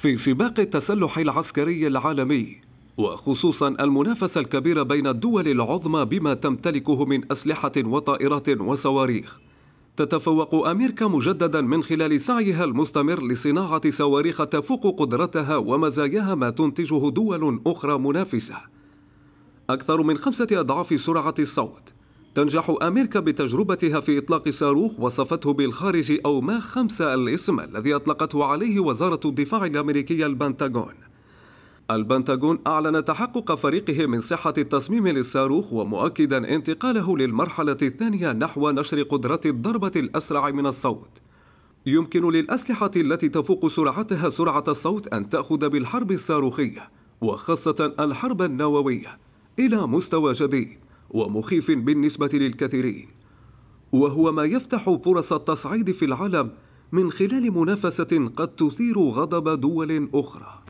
في سباق التسلح العسكري العالمي وخصوصا المنافسة الكبيرة بين الدول العظمى بما تمتلكه من أسلحة وطائرات وصواريخ تتفوق أمريكا مجددا من خلال سعيها المستمر لصناعة صواريخ تفوق قدرتها ومزاياها ما تنتجه دول أخرى منافسة أكثر من خمسة أضعاف سرعة الصوت تنجح أمريكا بتجربتها في إطلاق صاروخ وصفته بالخارج أو ما خمسة الاسم الذي أطلقته عليه وزارة الدفاع الأمريكية البنتاغون البنتاغون أعلن تحقق فريقه من صحة التصميم للصاروخ ومؤكدا انتقاله للمرحلة الثانية نحو نشر قدرة الضربة الأسرع من الصوت يمكن للأسلحة التي تفوق سرعتها سرعة الصوت أن تأخذ بالحرب الصاروخية وخاصة الحرب النووية إلى مستوى جديد ومخيف بالنسبة للكثيرين وهو ما يفتح فرص التصعيد في العالم من خلال منافسة قد تثير غضب دول أخرى